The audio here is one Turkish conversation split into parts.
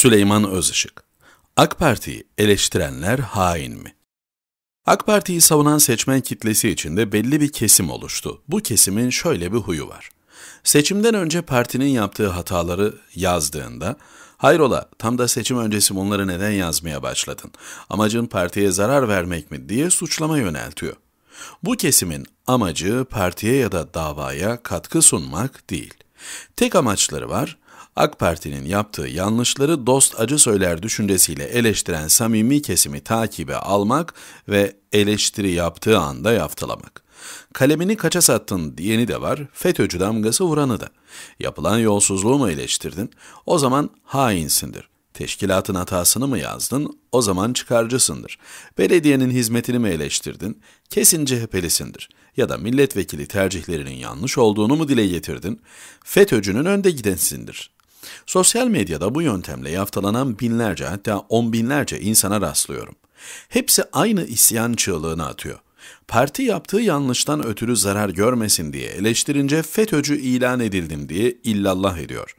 Süleyman Özışık AK Parti'yi eleştirenler hain mi? AK Parti'yi savunan seçmen kitlesi içinde belli bir kesim oluştu. Bu kesimin şöyle bir huyu var. Seçimden önce partinin yaptığı hataları yazdığında, hayrola tam da seçim öncesi bunları neden yazmaya başladın, amacın partiye zarar vermek mi diye suçlama yöneltiyor. Bu kesimin amacı partiye ya da davaya katkı sunmak değil. Tek amaçları var, AK Parti'nin yaptığı yanlışları dost acı söyler düşüncesiyle eleştiren samimi kesimi takibe almak ve eleştiri yaptığı anda yaftalamak. Kalemini kaça sattın diyeni de var, FETÖ'cü damgası vuranı da. Yapılan yolsuzluğu mu eleştirdin? O zaman hainsindir. Teşkilatın hatasını mı yazdın? O zaman çıkarcısındır. Belediyenin hizmetini mi eleştirdin? Kesin CHP'lisindir. Ya da milletvekili tercihlerinin yanlış olduğunu mu dile getirdin? FETÖ'cünün önde gidensindir. Sosyal medyada bu yöntemle yaftalanan binlerce hatta on binlerce insana rastlıyorum. Hepsi aynı isyan çığlığını atıyor. Parti yaptığı yanlıştan ötürü zarar görmesin diye eleştirince FETÖ'cü ilan edildim diye illallah ediyor.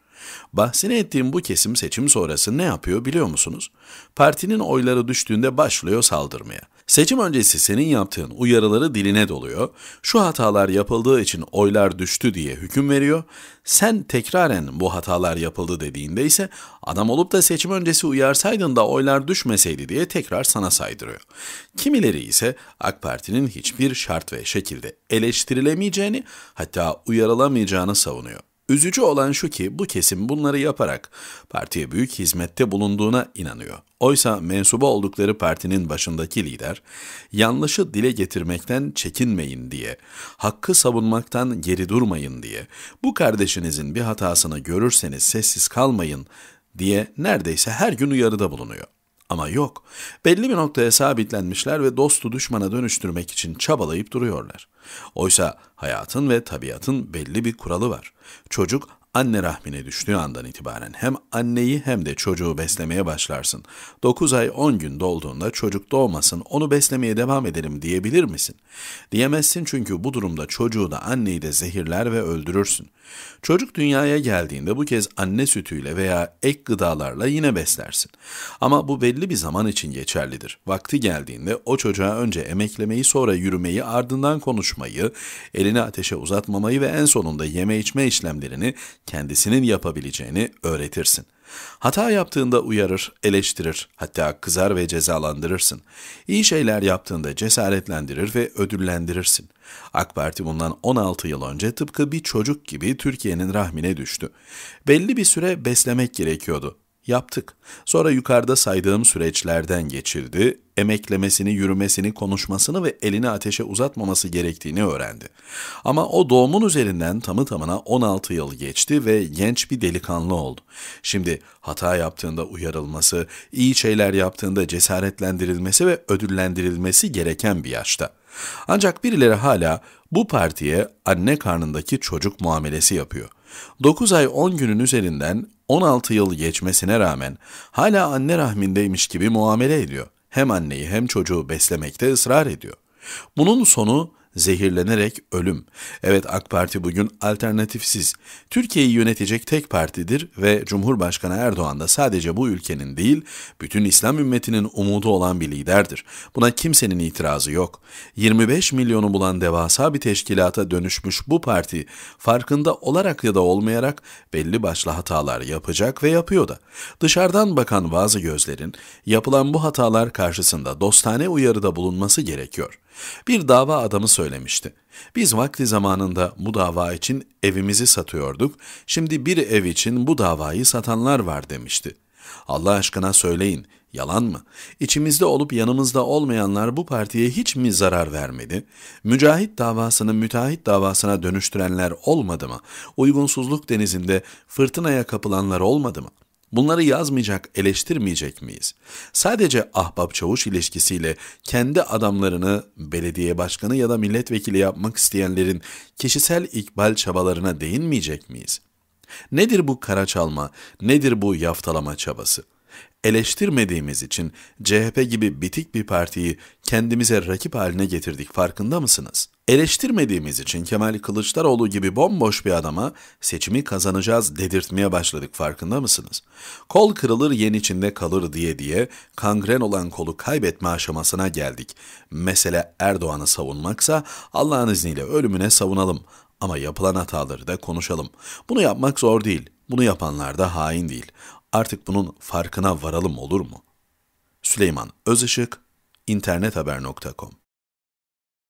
Bahsini ettiğim bu kesim seçim sonrası ne yapıyor biliyor musunuz? Partinin oyları düştüğünde başlıyor saldırmaya. Seçim öncesi senin yaptığın uyarıları diline doluyor, şu hatalar yapıldığı için oylar düştü diye hüküm veriyor, sen tekraren bu hatalar yapıldı dediğinde ise adam olup da seçim öncesi uyarsaydın da oylar düşmeseydi diye tekrar sana saydırıyor. Kimileri ise AK Parti'nin hiçbir şart ve şekilde eleştirilemeyeceğini hatta uyarılamayacağını savunuyor. Üzücü olan şu ki bu kesim bunları yaparak partiye büyük hizmette bulunduğuna inanıyor. Oysa mensuba oldukları partinin başındaki lider, yanlışı dile getirmekten çekinmeyin diye, hakkı savunmaktan geri durmayın diye, bu kardeşinizin bir hatasını görürseniz sessiz kalmayın diye neredeyse her gün uyarıda bulunuyor. Ama yok, belli bir noktaya sabitlenmişler ve dostu düşmana dönüştürmek için çabalayıp duruyorlar. Oysa hayatın ve tabiatın belli bir kuralı var. Çocuk Anne rahmine düştüğü andan itibaren hem anneyi hem de çocuğu beslemeye başlarsın. 9 ay 10 gün dolduğunda çocuk doğmasın onu beslemeye devam edelim diyebilir misin? Diyemezsin çünkü bu durumda çocuğu da anneyi de zehirler ve öldürürsün. Çocuk dünyaya geldiğinde bu kez anne sütüyle veya ek gıdalarla yine beslersin. Ama bu belli bir zaman için geçerlidir. Vakti geldiğinde o çocuğa önce emeklemeyi sonra yürümeyi ardından konuşmayı, elini ateşe uzatmamayı ve en sonunda yeme içme işlemlerini kendisinin yapabileceğini öğretirsin. Hata yaptığında uyarır, eleştirir, hatta kızar ve cezalandırırsın. İyi şeyler yaptığında cesaretlendirir ve ödüllendirirsin. AK Parti bundan 16 yıl önce tıpkı bir çocuk gibi Türkiye'nin rahmine düştü. Belli bir süre beslemek gerekiyordu. Yaptık. Sonra yukarıda saydığım süreçlerden geçirdi, emeklemesini, yürümesini, konuşmasını ve elini ateşe uzatmaması gerektiğini öğrendi. Ama o doğumun üzerinden tamı tamına 16 yıl geçti ve genç bir delikanlı oldu. Şimdi hata yaptığında uyarılması, iyi şeyler yaptığında cesaretlendirilmesi ve ödüllendirilmesi gereken bir yaşta. Ancak birileri hala bu partiye anne karnındaki çocuk muamelesi yapıyor. 9 ay 10 günün üzerinden 16 yıl geçmesine rağmen hala anne rahmindeymiş gibi muamele ediyor. Hem anneyi hem çocuğu beslemekte ısrar ediyor. Bunun sonu zehirlenerek ölüm. Evet AK Parti bugün alternatifsiz. Türkiye'yi yönetecek tek partidir ve Cumhurbaşkanı Erdoğan da sadece bu ülkenin değil, bütün İslam ümmetinin umudu olan bir liderdir. Buna kimsenin itirazı yok. 25 milyonu bulan devasa bir teşkilata dönüşmüş bu parti farkında olarak ya da olmayarak belli başlı hatalar yapacak ve yapıyor da. Dışarıdan bakan bazı gözlerin yapılan bu hatalar karşısında dostane uyarıda bulunması gerekiyor. Bir dava adamı söylemişti. Biz vakti zamanında bu dava için evimizi satıyorduk, şimdi bir ev için bu davayı satanlar var demişti. Allah aşkına söyleyin, yalan mı? İçimizde olup yanımızda olmayanlar bu partiye hiç mi zarar vermedi? Mücahit davasını müteahhit davasına dönüştürenler olmadı mı? Uygunsuzluk denizinde fırtınaya kapılanlar olmadı mı?'' Bunları yazmayacak, eleştirmeyecek miyiz? Sadece ahbap çavuş ilişkisiyle kendi adamlarını belediye başkanı ya da milletvekili yapmak isteyenlerin kişisel ikbal çabalarına değinmeyecek miyiz? Nedir bu kara çalma, nedir bu yaftalama çabası? eleştirmediğimiz için CHP gibi bitik bir partiyi kendimize rakip haline getirdik farkında mısınız? Eleştirmediğimiz için Kemal Kılıçdaroğlu gibi bomboş bir adama seçimi kazanacağız dedirtmeye başladık farkında mısınız? Kol kırılır yen içinde kalır diye diye kangren olan kolu kaybetme aşamasına geldik. Mesele Erdoğan'ı savunmaksa Allah'ın izniyle ölümüne savunalım ama yapılan hataları da konuşalım. Bunu yapmak zor değil. Bunu yapanlar da hain değil. Artık bunun farkına varalım olur mu? Süleyman Özışık, internethaber.com